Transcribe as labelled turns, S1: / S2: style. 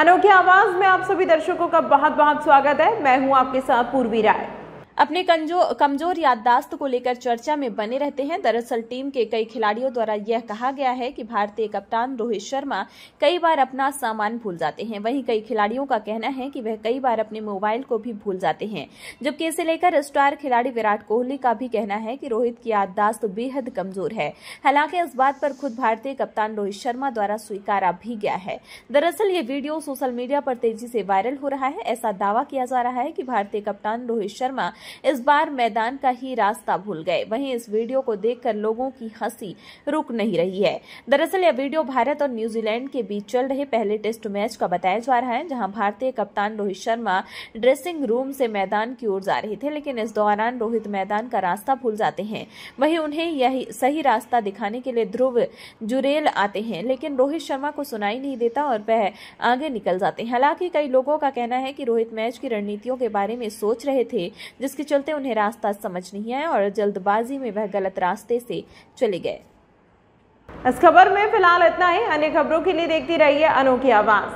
S1: अनोखी आवाज में आप सभी दर्शकों का बहुत बहुत स्वागत है मैं हूं आपके साथ पूर्वी राय अपने कमजोर याददाश्त को लेकर चर्चा में बने रहते हैं दरअसल टीम के कई खिलाड़ियों द्वारा यह कहा गया है कि भारतीय कप्तान रोहित शर्मा कई बार अपना सामान भूल जाते हैं वहीं कई खिलाड़ियों का कहना है कि वह कई बार अपने मोबाइल को भी भूल जाते हैं जबकि इसे लेकर स्टार खिलाड़ी विराट कोहली का भी कहना है कि रोहित की याददाश्त बेहद कमजोर है हालांकि इस बात पर खुद भारतीय कप्तान रोहित शर्मा द्वारा स्वीकारा भी गया है दरअसल ये वीडियो सोशल मीडिया पर तेजी से वायरल हो रहा है ऐसा दावा किया जा रहा है कि भारतीय कप्तान रोहित शर्मा इस बार मैदान का ही रास्ता भूल गए वहीं इस वीडियो को देखकर लोगों की हंसी रुक नहीं रही है दरअसल यह वीडियो भारत और न्यूजीलैंड के बीच चल रहे पहले टेस्ट मैच का बताया जा रहा है जहां भारतीय कप्तान रोहित शर्मा ड्रेसिंग रूम से मैदान की ओर जा रहे थे लेकिन इस दौरान रोहित मैदान का रास्ता भूल जाते हैं वही उन्हें यही सही रास्ता दिखाने के लिए ध्रुव जुरेल आते हैं लेकिन रोहित शर्मा को सुनाई नहीं देता और वह आगे निकल जाते हैं हालांकि कई लोगों का कहना है कि रोहित मैच की रणनीतियों के बारे में सोच रहे थे जिसके जिसके चलते उन्हें रास्ता समझ नहीं आया और जल्दबाजी में वह गलत रास्ते से चले गए इस खबर में फिलहाल इतना ही अन्य खबरों के लिए देखती रहिए अनोखी आवाज़